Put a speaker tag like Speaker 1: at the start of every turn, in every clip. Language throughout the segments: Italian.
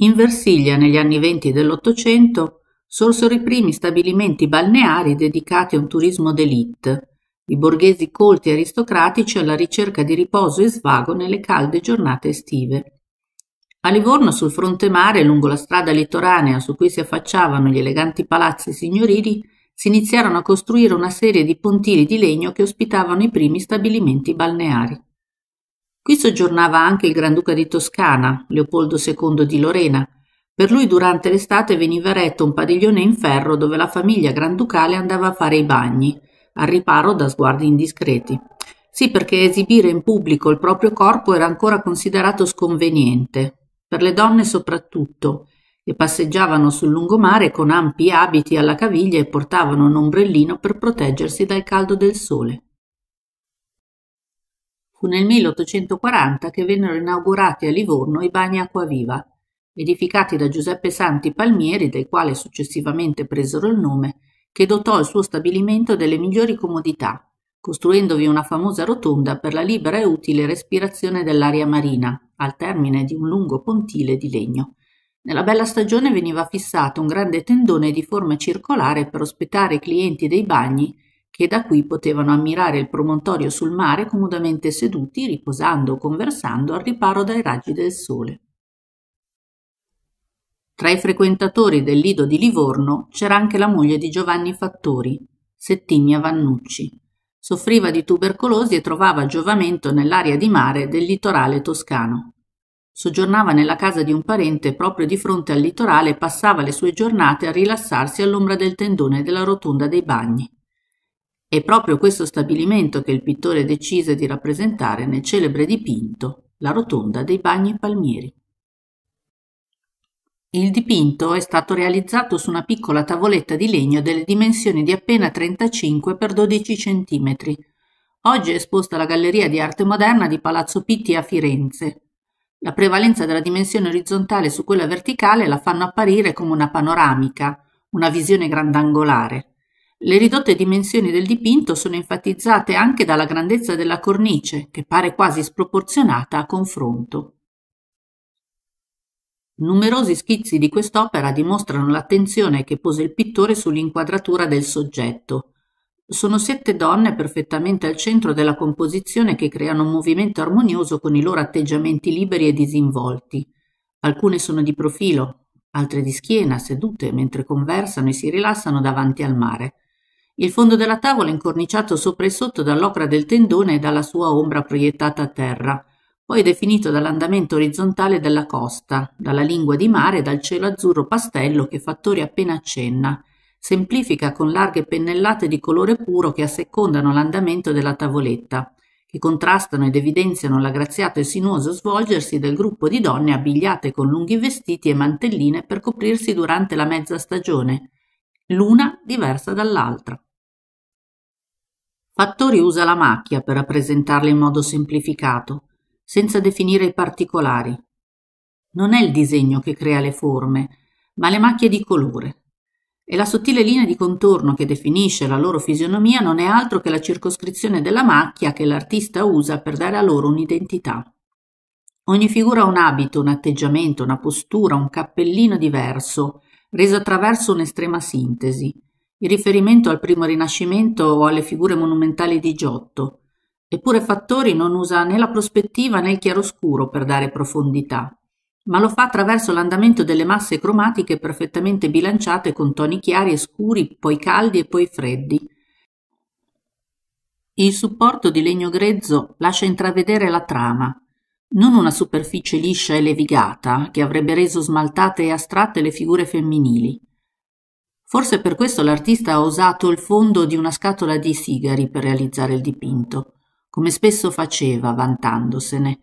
Speaker 1: In Versilia negli anni venti dell'Ottocento sorsero i primi stabilimenti balneari dedicati a un turismo d'élite, i borghesi colti e aristocratici alla ricerca di riposo e svago nelle calde giornate estive. A Livorno, sul fronte mare, lungo la strada litoranea su cui si affacciavano gli eleganti palazzi signorili, si iniziarono a costruire una serie di pontili di legno che ospitavano i primi stabilimenti balneari. Qui soggiornava anche il Granduca di Toscana, Leopoldo II di Lorena. Per lui durante l'estate veniva eretto un padiglione in ferro dove la famiglia granducale andava a fare i bagni, al riparo da sguardi indiscreti. Sì, perché esibire in pubblico il proprio corpo era ancora considerato sconveniente, per le donne soprattutto, che passeggiavano sul lungomare con ampi abiti alla caviglia e portavano un ombrellino per proteggersi dal caldo del sole. Fu nel 1840 che vennero inaugurati a Livorno i bagni acquaviva, edificati da Giuseppe Santi Palmieri, dai quali successivamente presero il nome, che dotò il suo stabilimento delle migliori comodità, costruendovi una famosa rotonda per la libera e utile respirazione dell'aria marina, al termine di un lungo pontile di legno. Nella bella stagione veniva fissato un grande tendone di forma circolare per ospitare i clienti dei bagni che da qui potevano ammirare il promontorio sul mare comodamente seduti, riposando o conversando al riparo dai raggi del sole. Tra i frequentatori del lido di Livorno c'era anche la moglie di Giovanni Fattori, Settimia Vannucci. Soffriva di tubercolosi e trovava giovamento nell'area di mare del litorale toscano. Soggiornava nella casa di un parente proprio di fronte al litorale e passava le sue giornate a rilassarsi all'ombra del tendone della rotonda dei bagni. È proprio questo stabilimento che il pittore decise di rappresentare nel celebre dipinto La rotonda dei bagni palmieri. Il dipinto è stato realizzato su una piccola tavoletta di legno delle dimensioni di appena 35 x 12 cm. Oggi è esposta alla Galleria di Arte Moderna di Palazzo Pitti a Firenze. La prevalenza della dimensione orizzontale su quella verticale la fanno apparire come una panoramica, una visione grandangolare. Le ridotte dimensioni del dipinto sono enfatizzate anche dalla grandezza della cornice, che pare quasi sproporzionata a confronto. Numerosi schizzi di quest'opera dimostrano l'attenzione che pose il pittore sull'inquadratura del soggetto. Sono sette donne perfettamente al centro della composizione che creano un movimento armonioso con i loro atteggiamenti liberi e disinvolti. Alcune sono di profilo, altre di schiena, sedute mentre conversano e si rilassano davanti al mare. Il fondo della tavola è incorniciato sopra e sotto dall'ocra del tendone e dalla sua ombra proiettata a terra, poi definito dall'andamento orizzontale della costa, dalla lingua di mare e dal cielo azzurro pastello che Fattori appena accenna, semplifica con larghe pennellate di colore puro che assecondano l'andamento della tavoletta, che contrastano ed evidenziano l'aggraziato e sinuoso svolgersi del gruppo di donne abbigliate con lunghi vestiti e mantelline per coprirsi durante la mezza stagione, l'una diversa dall'altra. Fattori usa la macchia per rappresentarla in modo semplificato, senza definire i particolari. Non è il disegno che crea le forme, ma le macchie di colore. E la sottile linea di contorno che definisce la loro fisionomia non è altro che la circoscrizione della macchia che l'artista usa per dare a loro un'identità. Ogni figura ha un abito, un atteggiamento, una postura, un cappellino diverso, reso attraverso un'estrema sintesi, in riferimento al primo Rinascimento o alle figure monumentali di Giotto. Eppure Fattori non usa né la prospettiva né il chiaroscuro per dare profondità, ma lo fa attraverso l'andamento delle masse cromatiche perfettamente bilanciate con toni chiari e scuri, poi caldi e poi freddi. Il supporto di legno grezzo lascia intravedere la trama, non una superficie liscia e levigata che avrebbe reso smaltate e astratte le figure femminili. Forse per questo l'artista ha usato il fondo di una scatola di sigari per realizzare il dipinto, come spesso faceva, vantandosene.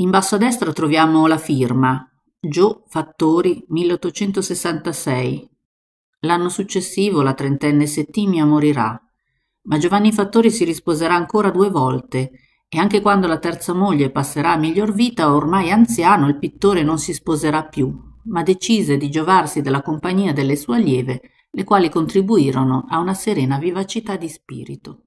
Speaker 1: In basso a destra troviamo la firma Gio Fattori 1866. L'anno successivo la trentenne Settimia morirà, ma Giovanni Fattori si risposerà ancora due volte e anche quando la terza moglie passerà a miglior vita, ormai anziano, il pittore non si sposerà più, ma decise di giovarsi della compagnia delle sue allieve, le quali contribuirono a una serena vivacità di spirito.